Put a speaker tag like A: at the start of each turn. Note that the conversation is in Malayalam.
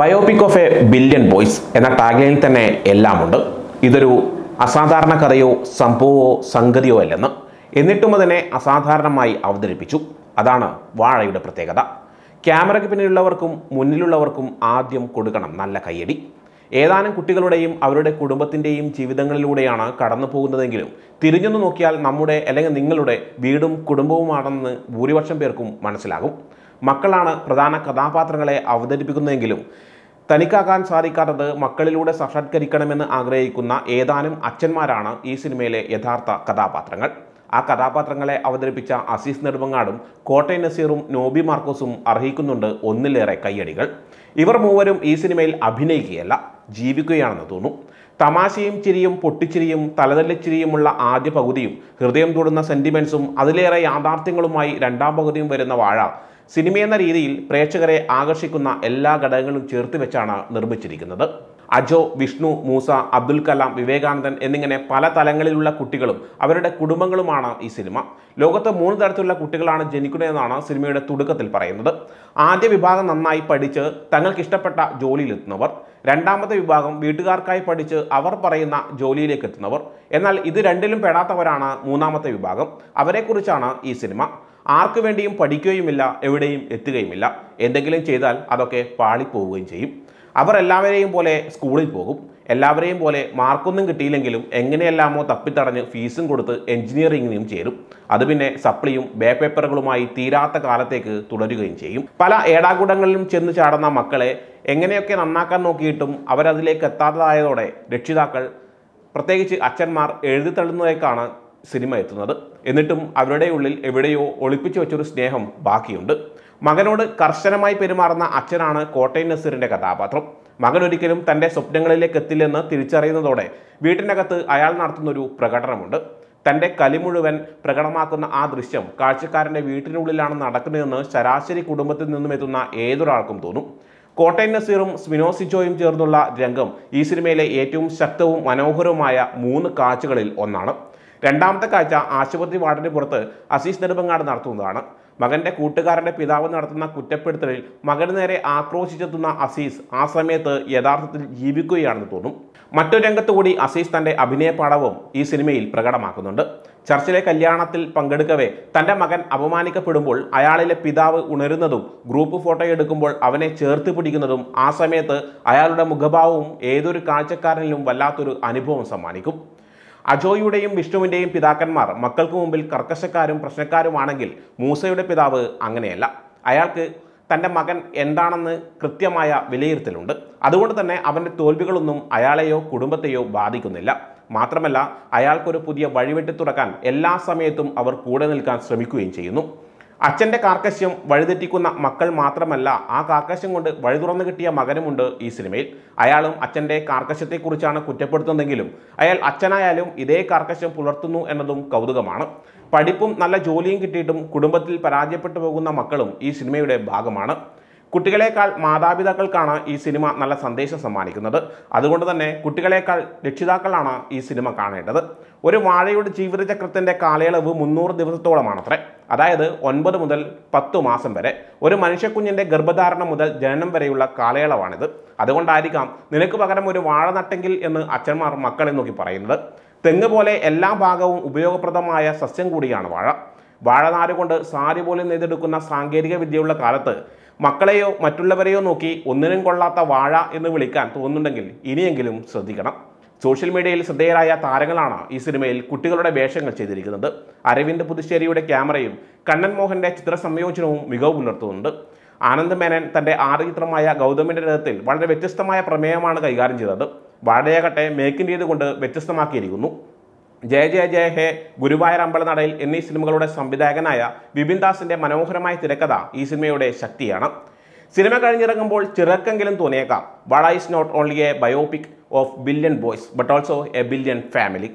A: biopic of a billion boys എന്ന ടാഗ്ലൈനിൽ തന്നെ എല്ലാമുണ്ട് ഇതൊരു അസാധാരണ കഥയോ സംഭവമോ സംഗതിയോ അല്ലെന്ന് എന്നിട്ടും അതിനെ അസാധാരണമായി അവതരിപ്പിച്ചു അതാണ് വാഴയുടെ പ്രത്യേകത ക്യാമറയ്ക്ക് പിന്നിലുള്ളവർക്കും മുന്നിലുള്ളവർക്കും ആദ്യം കൊടുക്കണം നല്ല കയ്യടി ഏതാനും കുട്ടികളുടെയും അവരുടെ കുടുംബത്തിൻ്റെയും ജീവിതങ്ങളിലൂടെയാണ് കടന്നു പോകുന്നതെങ്കിലും തിരിഞ്ഞൊന്നു നോക്കിയാൽ നമ്മുടെ അല്ലെങ്കിൽ നിങ്ങളുടെ വീടും കുടുംബവുമാണെന്ന് ഭൂരിപക്ഷം പേർക്കും മനസ്സിലാകും മക്കളാണ് പ്രധാന കഥാപാത്രങ്ങളെ അവതരിപ്പിക്കുന്നതെങ്കിലും തനിക്കാകാൻ സാധിക്കാത്തത് മക്കളിലൂടെ സാക്ഷാത്കരിക്കണമെന്ന് ആഗ്രഹിക്കുന്ന ഏതാനും അച്ഛന്മാരാണ് ഈ സിനിമയിലെ യഥാർത്ഥ കഥാപാത്രങ്ങൾ ആ കഥാപാത്രങ്ങളെ അവതരിപ്പിച്ച അസീസ് നെടുമങ്ങാടും കോട്ടയ നസീറും നോബി മാർക്കോസും അർഹിക്കുന്നുണ്ട് ഒന്നിലേറെ കയ്യടികൾ ഇവർ മൂവരും ഈ സിനിമയിൽ അഭിനയിക്കുകയല്ല ജീവിക്കുകയാണെന്ന് തോന്നും തമാശയും ചിരിയും പൊട്ടിച്ചിരിയും തലതല്ലിച്ചിരിയുമുള്ള ആദ്യ പകുതിയും ഹൃദയം തൊടുന്ന സെൻറ്റിമെൻസും അതിലേറെ യാഥാർത്ഥ്യങ്ങളുമായി രണ്ടാം പകുതിയും വരുന്ന വാഴ സിനിമയെന്ന രീതിയിൽ പ്രേക്ഷകരെ ആകർഷിക്കുന്ന എല്ലാ ഘടകങ്ങളും ചേർത്ത് വെച്ചാണ് നിർമ്മിച്ചിരിക്കുന്നത് അജോ വിഷ്ണു മൂസ അബ്ദുൽ കലാം വിവേകാനന്ദൻ എന്നിങ്ങനെ പല തലങ്ങളിലുള്ള കുട്ടികളും അവരുടെ കുടുംബങ്ങളുമാണ് ഈ സിനിമ ലോകത്ത് മൂന്ന് തരത്തിലുള്ള കുട്ടികളാണ് ജനിക്കുന്നതെന്നാണ് സിനിമയുടെ തുടക്കത്തിൽ പറയുന്നത് ആദ്യ വിഭാഗം നന്നായി പഠിച്ച് തങ്ങൾക്ക് ഇഷ്ടപ്പെട്ട ജോലിയിലെത്തുന്നവർ രണ്ടാമത്തെ വിഭാഗം വീട്ടുകാർക്കായി പഠിച്ച് അവർ പറയുന്ന ജോലിയിലേക്ക് എത്തുന്നവർ എന്നാൽ ഇത് രണ്ടിലും പെടാത്തവരാണ് മൂന്നാമത്തെ വിഭാഗം അവരെക്കുറിച്ചാണ് ഈ സിനിമ ആർക്കു വേണ്ടിയും പഠിക്കുകയുമില്ല എവിടെയും എത്തുകയുമില്ല എന്തെങ്കിലും ചെയ്താൽ അതൊക്കെ പാളിപ്പോവുകയും ചെയ്യും അവർ എല്ലാവരെയും പോലെ സ്കൂളിൽ പോകും എല്ലാവരെയും പോലെ മാർക്കൊന്നും കിട്ടിയില്ലെങ്കിലും എങ്ങനെയെല്ലാമോ തപ്പിത്തടഞ്ഞ് ഫീസും കൊടുത്ത് എഞ്ചിനീയറിങ്ങിനും ചേരും അത് പിന്നെ സപ്ലിയും ബേ പേപ്പറുകളുമായി തീരാത്ത കാലത്തേക്ക് തുടരുകയും ചെയ്യും പല ഏടാകൂടങ്ങളിലും ചെന്ന് ചാടുന്ന മക്കളെ എങ്ങനെയൊക്കെ നന്നാക്കാൻ നോക്കിയിട്ടും അവരതിലേക്ക് എത്താത്തതായതോടെ രക്ഷിതാക്കൾ പ്രത്യേകിച്ച് അച്ഛന്മാർ എഴുതിത്തള്ളുന്നതേക്കാണ് സിനിമ എത്തുന്നത് എന്നിട്ടും അവരുടെ ഉള്ളിൽ എവിടെയോ ഒളിപ്പിച്ചു വെച്ചൊരു സ്നേഹം ബാക്കിയുണ്ട് മകനോട് കർശനമായി പെരുമാറുന്ന അച്ഛനാണ് കോട്ടയം നസീറിന്റെ കഥാപാത്രം മകൻ ഒരിക്കലും തൻ്റെ സ്വപ്നങ്ങളിലേക്ക് എത്തില്ലെന്ന് തിരിച്ചറിയുന്നതോടെ വീട്ടിനകത്ത് അയാൾ നടത്തുന്ന ഒരു പ്രകടനമുണ്ട് തൻ്റെ കലി മുഴുവൻ പ്രകടമാക്കുന്ന ആ ദൃശ്യം കാഴ്ചക്കാരൻ്റെ വീട്ടിനുള്ളിലാണ് നടക്കുന്നതെന്ന് ശരാശരി കുടുംബത്തിൽ നിന്നും എത്തുന്ന ഏതൊരാൾക്കും തോന്നും കോട്ടയം നസീറും സ്മിനോസിജോയും ചേർന്നുള്ള രംഗം ഈ സിനിമയിലെ ഏറ്റവും ശക്തവും മനോഹരവുമായ മൂന്ന് കാഴ്ചകളിൽ ഒന്നാണ് രണ്ടാമത്തെ കാഴ്ച ആശുപത്രി വാർഡിന് പുറത്ത് അസീസ് നെടുമ്പങ്ങാട് നടത്തുന്നതാണ് മകന്റെ കൂട്ടുകാരന്റെ പിതാവ് നടത്തുന്ന കുറ്റപ്പെടുത്തലിൽ മകന് നേരെ ആക്രോശിച്ചെത്തുന്ന അസീസ് ആ സമയത്ത് യഥാർത്ഥത്തിൽ ജീവിക്കുകയാണെന്ന് തോന്നും മറ്റൊരു രംഗത്തുകൂടി കൂടി അസീസ് തന്റെ അഭിനയ പാഠവും ഈ സിനിമയിൽ പ്രകടമാക്കുന്നുണ്ട് ചർച്ചിലെ കല്യാണത്തിൽ പങ്കെടുക്കവേ തന്റെ മകൻ അപമാനിക്കപ്പെടുമ്പോൾ അയാളിലെ പിതാവ് ഉണരുന്നതും ഗ്രൂപ്പ് ഫോട്ടോ എടുക്കുമ്പോൾ അവനെ ചേർത്ത് പിടിക്കുന്നതും ആ സമയത്ത് അയാളുടെ മുഖഭാവവും ഏതൊരു കാഴ്ചക്കാരനിലും വല്ലാത്തൊരു അനുഭവം സമ്മാനിക്കും അജോയുടെയും വിഷ്ണുവിൻ്റെയും പിതാക്കന്മാർ മക്കൾക്ക് മുമ്പിൽ കർക്കശക്കാരും പ്രശ്നക്കാരുമാണെങ്കിൽ മൂസയുടെ പിതാവ് അങ്ങനെയല്ല അയാൾക്ക് തൻ്റെ മകൻ എന്താണെന്ന് കൃത്യമായ വിലയിരുത്തലുണ്ട് അതുകൊണ്ട് തന്നെ അവൻ്റെ തോൽവികളൊന്നും അയാളെയോ കുടുംബത്തെയോ ബാധിക്കുന്നില്ല മാത്രമല്ല അയാൾക്കൊരു പുതിയ വഴിവെട്ടി തുറക്കാൻ എല്ലാ സമയത്തും അവർ കൂടെ നിൽക്കാൻ ശ്രമിക്കുകയും ചെയ്യുന്നു അച്ഛൻ്റെ കാർക്കശ്യം വഴിതെറ്റിക്കുന്ന മക്കൾ മാത്രമല്ല ആ കാർക്കശ്യം കൊണ്ട് വഴി തുറന്നു കിട്ടിയ മകനുമുണ്ട് ഈ സിനിമയിൽ അയാളും അച്ഛൻ്റെ കാർക്കശ്യത്തെക്കുറിച്ചാണ് കുറ്റപ്പെടുത്തുന്നതെങ്കിലും അയാൾ അച്ഛനായാലും ഇതേ കാർക്കശ്യം പുലർത്തുന്നു എന്നതും കൗതുകമാണ് പഠിപ്പും നല്ല ജോലിയും കിട്ടിയിട്ടും കുടുംബത്തിൽ പരാജയപ്പെട്ടു പോകുന്ന മക്കളും ഈ സിനിമയുടെ ഭാഗമാണ് കുട്ടികളെക്കാൾ മാതാപിതാക്കൾക്കാണ് ഈ സിനിമ നല്ല സന്ദേശം സമ്മാനിക്കുന്നത് അതുകൊണ്ട് തന്നെ കുട്ടികളെക്കാൾ രക്ഷിതാക്കളാണ് ഈ സിനിമ കാണേണ്ടത് ഒരു വാഴയുടെ ജീവിതചക്രത്തിൻ്റെ കാലയളവ് മുന്നൂറ് ദിവസത്തോളമാണത്രേ അതായത് ഒൻപത് മുതൽ പത്തു മാസം വരെ ഒരു മനുഷ്യക്കുഞ്ഞിൻ്റെ ഗർഭധാരണം മുതൽ ജനനം വരെയുള്ള കാലയളവാണിത് അതുകൊണ്ടായിരിക്കാം നിനക്ക് പകരം ഒരു വാഴ നട്ടെങ്കിൽ എന്ന് അച്ഛന്മാർ മക്കളെ നോക്കി പറയുന്നത് തെങ്ങ് പോലെ എല്ലാ ഭാഗവും ഉപയോഗപ്രദമായ സസ്യം കൂടിയാണ് വാഴ വാഴനാരുകൊണ്ട് കൊണ്ട് സാരി പോലും നെയ്തെടുക്കുന്ന സാങ്കേതിക വിദ്യയുള്ള കാലത്ത് മക്കളെയോ മറ്റുള്ളവരെയോ നോക്കി ഒന്നിനും കൊള്ളാത്ത വാഴ എന്ന് വിളിക്കാൻ തോന്നുന്നുണ്ടെങ്കിൽ ഇനിയെങ്കിലും ശ്രദ്ധിക്കണം സോഷ്യൽ മീഡിയയിൽ ശ്രദ്ധേയരായ താരങ്ങളാണ് ഈ സിനിമയിൽ കുട്ടികളുടെ വേഷങ്ങൾ ചെയ്തിരിക്കുന്നത് അരവിന്ദ് പുതുശ്ശേരിയുടെ ക്യാമറയും കണ്ണൻ മോഹൻ്റെ ചിത്രസംയോജനവും മികവ് പുലർത്തുന്നുണ്ട് ആനന്ദ് മേനൻ തൻ്റെ ആറ് ചിത്രമായ ഗൗതമിൻ്റെ രഥത്തിൽ വളരെ വ്യത്യസ്തമായ പ്രമേയമാണ് കൈകാര്യം ചെയ്തത് വാഴയാകട്ടെ മേക്കിൻ്റെ ചെയ്തുകൊണ്ട് വ്യത്യസ്തമാക്കിയിരിക്കുന്നു ജയ ജയ ജയ ഹേ ഗുരുവായൂർ അമ്പലനടയിൽ എന്നീ സിനിമകളുടെ സംവിധായകനായ ബിപിൻ ദാസിൻ്റെ മനോഹരമായ തിരക്കഥ ഈ സിനിമയുടെ ശക്തിയാണ് സിനിമ കഴിഞ്ഞിറങ്ങുമ്പോൾ ചിറക്കെങ്കിലും തോന്നിയേക്കാം വട is not only a biopic of billion boys but also a billion family